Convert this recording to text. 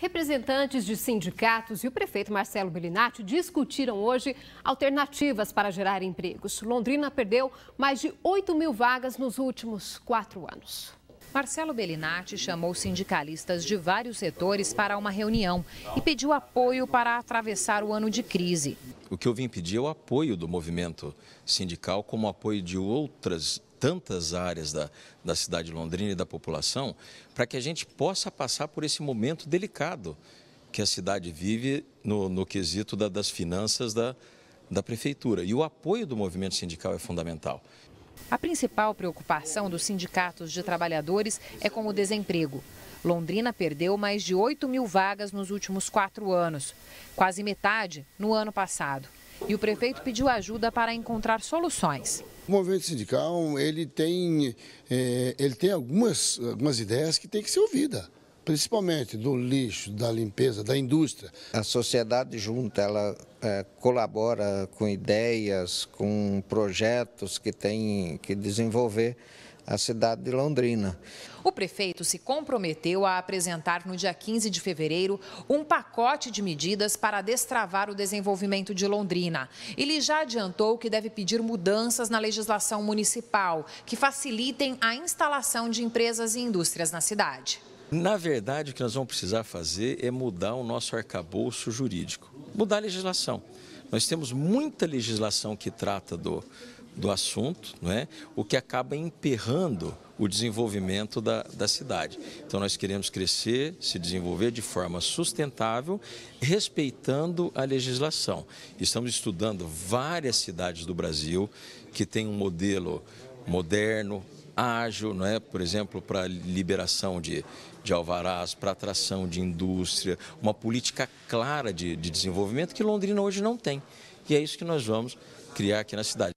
Representantes de sindicatos e o prefeito Marcelo Bellinati discutiram hoje alternativas para gerar empregos. Londrina perdeu mais de 8 mil vagas nos últimos quatro anos. Marcelo Bellinati chamou sindicalistas de vários setores para uma reunião e pediu apoio para atravessar o ano de crise. O que eu vim pedir é o apoio do movimento sindical, como apoio de outras tantas áreas da, da cidade de Londrina e da população, para que a gente possa passar por esse momento delicado que a cidade vive no, no quesito da, das finanças da, da prefeitura. E o apoio do movimento sindical é fundamental. A principal preocupação dos sindicatos de trabalhadores é com o desemprego. Londrina perdeu mais de 8 mil vagas nos últimos quatro anos, quase metade no ano passado e o prefeito pediu ajuda para encontrar soluções. O movimento sindical ele tem, é, ele tem algumas, algumas ideias que têm que ser ouvidas principalmente do lixo, da limpeza, da indústria. A sociedade junta, ela é, colabora com ideias, com projetos que tem que desenvolver a cidade de Londrina. O prefeito se comprometeu a apresentar no dia 15 de fevereiro um pacote de medidas para destravar o desenvolvimento de Londrina. Ele já adiantou que deve pedir mudanças na legislação municipal que facilitem a instalação de empresas e indústrias na cidade. Na verdade, o que nós vamos precisar fazer é mudar o nosso arcabouço jurídico, mudar a legislação. Nós temos muita legislação que trata do, do assunto, né? o que acaba emperrando o desenvolvimento da, da cidade. Então, nós queremos crescer, se desenvolver de forma sustentável, respeitando a legislação. Estamos estudando várias cidades do Brasil que têm um modelo moderno, ágil, é? por exemplo, para liberação de, de alvarás, para atração de indústria, uma política clara de, de desenvolvimento que Londrina hoje não tem. E é isso que nós vamos criar aqui na cidade.